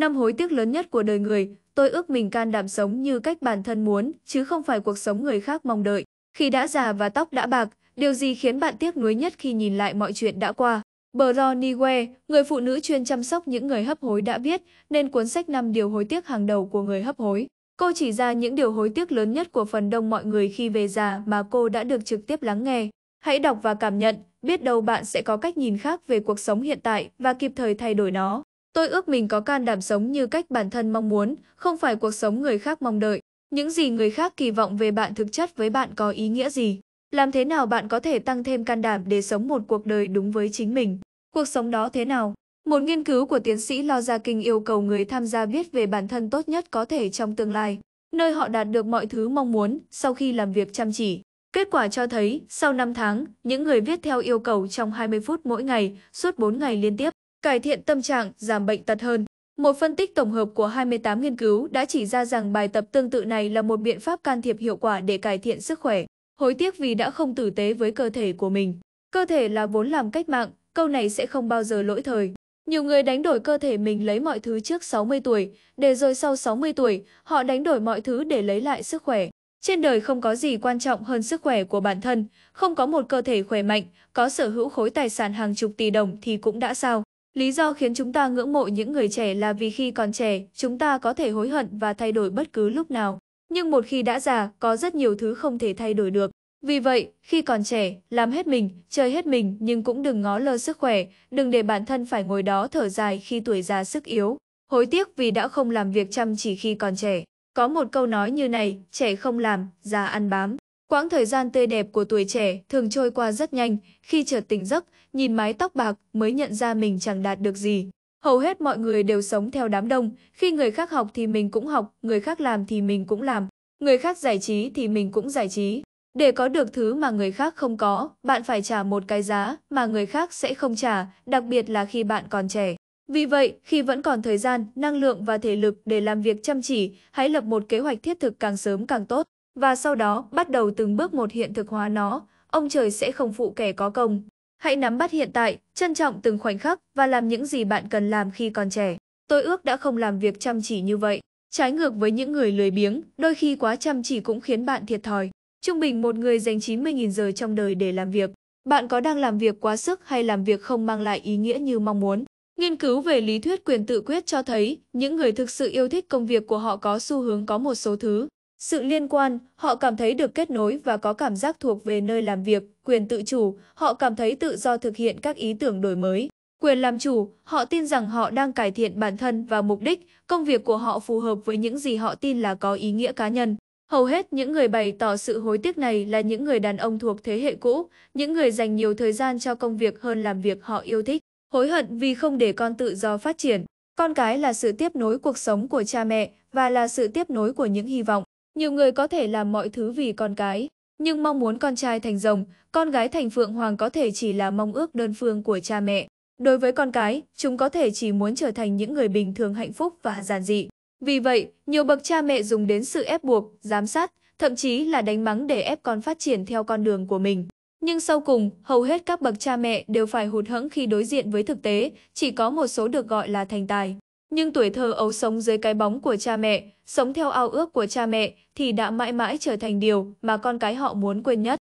Năm hối tiếc lớn nhất của đời người, tôi ước mình can đảm sống như cách bản thân muốn, chứ không phải cuộc sống người khác mong đợi. Khi đã già và tóc đã bạc, điều gì khiến bạn tiếc nuối nhất khi nhìn lại mọi chuyện đã qua? Bronnie Ware, người phụ nữ chuyên chăm sóc những người hấp hối đã viết nên cuốn sách năm điều hối tiếc hàng đầu của người hấp hối. Cô chỉ ra những điều hối tiếc lớn nhất của phần đông mọi người khi về già mà cô đã được trực tiếp lắng nghe. Hãy đọc và cảm nhận, biết đâu bạn sẽ có cách nhìn khác về cuộc sống hiện tại và kịp thời thay đổi nó. Tôi ước mình có can đảm sống như cách bản thân mong muốn, không phải cuộc sống người khác mong đợi. Những gì người khác kỳ vọng về bạn thực chất với bạn có ý nghĩa gì? Làm thế nào bạn có thể tăng thêm can đảm để sống một cuộc đời đúng với chính mình? Cuộc sống đó thế nào? Một nghiên cứu của tiến sĩ Lo Gia Kinh yêu cầu người tham gia viết về bản thân tốt nhất có thể trong tương lai, nơi họ đạt được mọi thứ mong muốn sau khi làm việc chăm chỉ. Kết quả cho thấy, sau 5 tháng, những người viết theo yêu cầu trong 20 phút mỗi ngày, suốt 4 ngày liên tiếp, cải thiện tâm trạng, giảm bệnh tật hơn. Một phân tích tổng hợp của 28 nghiên cứu đã chỉ ra rằng bài tập tương tự này là một biện pháp can thiệp hiệu quả để cải thiện sức khỏe. Hối tiếc vì đã không tử tế với cơ thể của mình. Cơ thể là vốn làm cách mạng, câu này sẽ không bao giờ lỗi thời. Nhiều người đánh đổi cơ thể mình lấy mọi thứ trước 60 tuổi, để rồi sau 60 tuổi, họ đánh đổi mọi thứ để lấy lại sức khỏe. Trên đời không có gì quan trọng hơn sức khỏe của bản thân, không có một cơ thể khỏe mạnh, có sở hữu khối tài sản hàng chục tỷ đồng thì cũng đã sao. Lý do khiến chúng ta ngưỡng mộ những người trẻ là vì khi còn trẻ, chúng ta có thể hối hận và thay đổi bất cứ lúc nào. Nhưng một khi đã già, có rất nhiều thứ không thể thay đổi được. Vì vậy, khi còn trẻ, làm hết mình, chơi hết mình nhưng cũng đừng ngó lơ sức khỏe, đừng để bản thân phải ngồi đó thở dài khi tuổi già sức yếu. Hối tiếc vì đã không làm việc chăm chỉ khi còn trẻ. Có một câu nói như này, trẻ không làm, già ăn bám. Quãng thời gian tươi đẹp của tuổi trẻ thường trôi qua rất nhanh, khi chợt tỉnh giấc, nhìn mái tóc bạc mới nhận ra mình chẳng đạt được gì. Hầu hết mọi người đều sống theo đám đông, khi người khác học thì mình cũng học, người khác làm thì mình cũng làm, người khác giải trí thì mình cũng giải trí. Để có được thứ mà người khác không có, bạn phải trả một cái giá mà người khác sẽ không trả, đặc biệt là khi bạn còn trẻ. Vì vậy, khi vẫn còn thời gian, năng lượng và thể lực để làm việc chăm chỉ, hãy lập một kế hoạch thiết thực càng sớm càng tốt và sau đó bắt đầu từng bước một hiện thực hóa nó, ông trời sẽ không phụ kẻ có công. Hãy nắm bắt hiện tại, trân trọng từng khoảnh khắc và làm những gì bạn cần làm khi còn trẻ. Tôi ước đã không làm việc chăm chỉ như vậy. Trái ngược với những người lười biếng, đôi khi quá chăm chỉ cũng khiến bạn thiệt thòi. Trung bình một người dành 90.000 giờ trong đời để làm việc. Bạn có đang làm việc quá sức hay làm việc không mang lại ý nghĩa như mong muốn? Nghiên cứu về lý thuyết quyền tự quyết cho thấy, những người thực sự yêu thích công việc của họ có xu hướng có một số thứ sự liên quan, họ cảm thấy được kết nối và có cảm giác thuộc về nơi làm việc, quyền tự chủ, họ cảm thấy tự do thực hiện các ý tưởng đổi mới. Quyền làm chủ, họ tin rằng họ đang cải thiện bản thân và mục đích, công việc của họ phù hợp với những gì họ tin là có ý nghĩa cá nhân. Hầu hết những người bày tỏ sự hối tiếc này là những người đàn ông thuộc thế hệ cũ, những người dành nhiều thời gian cho công việc hơn làm việc họ yêu thích, hối hận vì không để con tự do phát triển. Con cái là sự tiếp nối cuộc sống của cha mẹ và là sự tiếp nối của những hy vọng. Nhiều người có thể làm mọi thứ vì con cái, nhưng mong muốn con trai thành rồng, con gái thành phượng hoàng có thể chỉ là mong ước đơn phương của cha mẹ. Đối với con cái, chúng có thể chỉ muốn trở thành những người bình thường hạnh phúc và giản dị. Vì vậy, nhiều bậc cha mẹ dùng đến sự ép buộc, giám sát, thậm chí là đánh mắng để ép con phát triển theo con đường của mình. Nhưng sau cùng, hầu hết các bậc cha mẹ đều phải hụt hẫng khi đối diện với thực tế, chỉ có một số được gọi là thành tài. Nhưng tuổi thơ ấu sống dưới cái bóng của cha mẹ, sống theo ao ước của cha mẹ thì đã mãi mãi trở thành điều mà con cái họ muốn quên nhất.